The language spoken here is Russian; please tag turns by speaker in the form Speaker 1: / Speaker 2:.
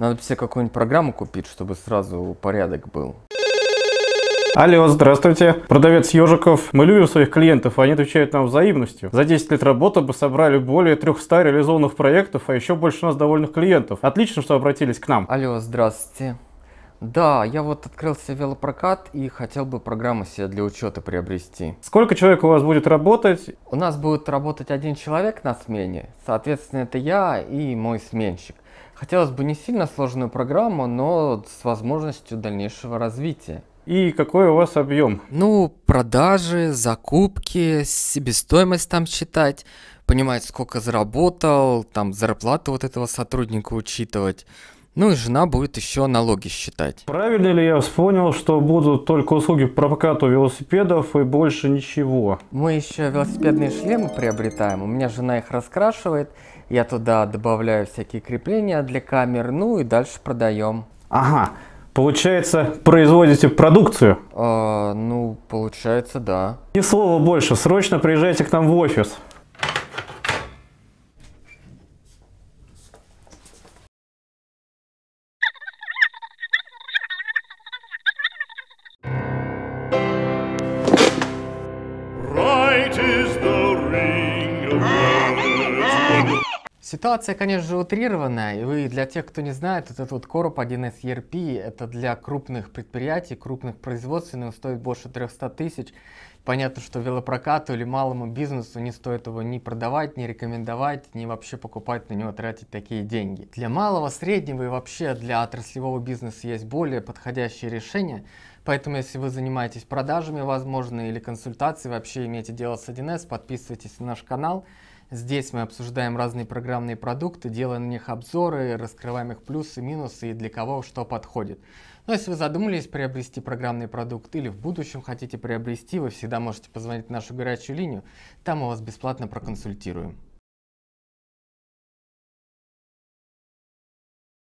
Speaker 1: Надо себе какую-нибудь программу купить, чтобы сразу порядок был.
Speaker 2: Алло, здравствуйте. Продавец Ежиков. Мы любим своих клиентов, а они отвечают нам взаимностью. За 10 лет работы мы собрали более 300 реализованных проектов, а еще больше у нас довольных клиентов. Отлично, что обратились к нам. Алло, здравствуйте.
Speaker 1: Да, я вот открыл себе велопрокат и хотел бы программу себе для учета приобрести. Сколько человек у вас будет работать? У нас будет работать один человек на смене, соответственно, это я и мой сменщик. Хотелось бы не сильно сложную программу, но с возможностью дальнейшего развития. И какой у вас объем? Ну, продажи, закупки, себестоимость там считать, понимать, сколько заработал, там зарплату вот этого сотрудника учитывать. Ну и жена будет еще налоги считать.
Speaker 2: Правильно ли я вспомнил, что будут только услуги по прокату велосипедов и больше ничего?
Speaker 1: Мы еще велосипедные шлемы приобретаем. У меня жена их раскрашивает. Я туда добавляю всякие крепления для камер. Ну и дальше продаем.
Speaker 2: Ага. Получается, производите продукцию?
Speaker 1: А, ну, получается, да.
Speaker 2: Ни слова больше. Срочно приезжайте к нам в офис.
Speaker 1: Ситуация, конечно же, утрированная, и вы, для тех, кто не знает, этот вот короб 1С ERP, это для крупных предприятий, крупных производственных, стоит больше 300 тысяч. Понятно, что велопрокату или малому бизнесу не стоит его ни продавать, ни рекомендовать, ни вообще покупать на него, тратить такие деньги. Для малого, среднего и вообще для отраслевого бизнеса есть более подходящие решения, поэтому если вы занимаетесь продажами, возможно, или консультацией, вообще имеете дело с 1С, подписывайтесь на наш канал. Здесь мы обсуждаем разные программные продукты, делаем на них обзоры, раскрываем их плюсы, минусы и для кого что подходит. Но если вы задумались приобрести программный продукт или в будущем хотите приобрести, вы всегда можете позвонить в нашу горячую линию, там мы вас бесплатно проконсультируем.